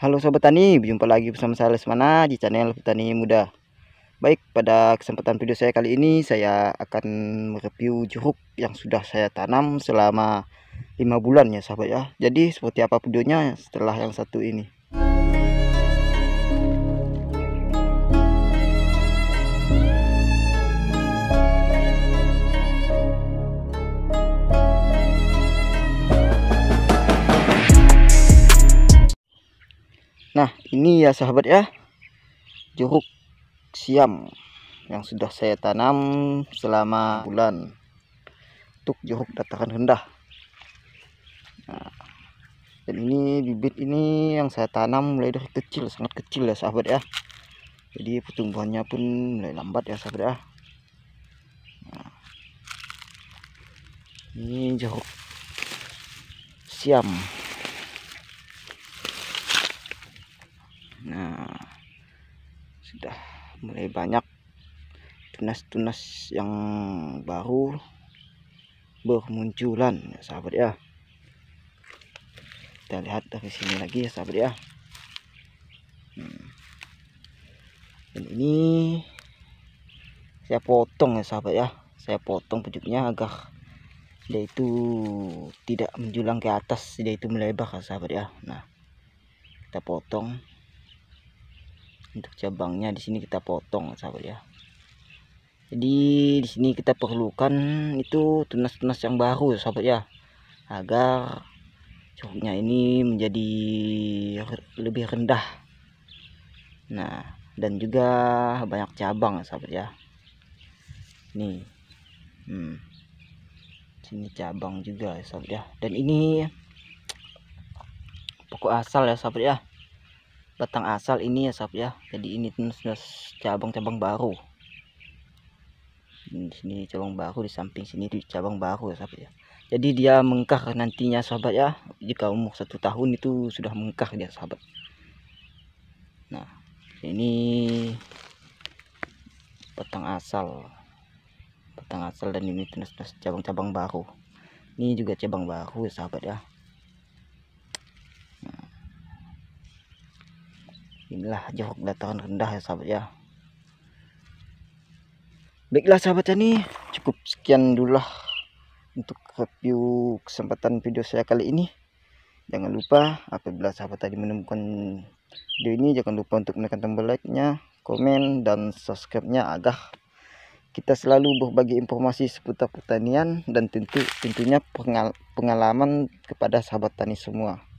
Halo Sobat Tani, berjumpa lagi bersama saya Lesmana di channel Petani Muda Baik, pada kesempatan video saya kali ini saya akan mereview jeruk yang sudah saya tanam selama 5 bulan ya sahabat ya Jadi seperti apa videonya setelah yang satu ini Nah ini ya sahabat ya jeruk siam yang sudah saya tanam selama bulan untuk jeruk dataran rendah. Nah, dan ini bibit ini yang saya tanam mulai dari kecil sangat kecil ya sahabat ya. Jadi pertumbuhannya pun mulai lambat ya sahabat ya. Nah, ini jeruk siam. nah sudah mulai banyak tunas-tunas yang baru bermunculan ya sahabat ya kita lihat dari sini lagi ya sahabat ya hmm. dan ini saya potong ya sahabat ya saya potong pucuknya agar dia itu tidak menjulang ke atas dia itu melebar ya sahabat ya nah kita potong untuk cabangnya di sini kita potong sahabat ya jadi di sini kita perlukan itu tunas-tunas yang baru sahabat ya agar curugnya ini menjadi lebih rendah nah dan juga banyak cabang sahabat ya nih hmm. sini cabang juga sahabat ya dan ini pokok asal ya sahabat ya batang asal ini ya sob ya jadi ini sudah cabang-cabang baru di sini cabang baru di samping sini di cabang baru ya sob ya jadi dia mengkah nantinya sahabat ya jika umur satu tahun itu sudah mengkah dia sahabat nah ini batang asal batang asal dan ini tunas-tunas cabang-cabang baru ini juga cabang baru ya sahabat ya inilah jeruk dataran rendah ya sahabat ya baiklah sahabat ya nih cukup sekian dulu lah untuk review kesempatan video saya kali ini jangan lupa apabila sahabat tadi menemukan video ini jangan lupa untuk menekan tombol like nya komen dan subscribe nya agar kita selalu berbagi informasi seputar pertanian dan tentu tentunya pengal pengalaman kepada sahabat tani semua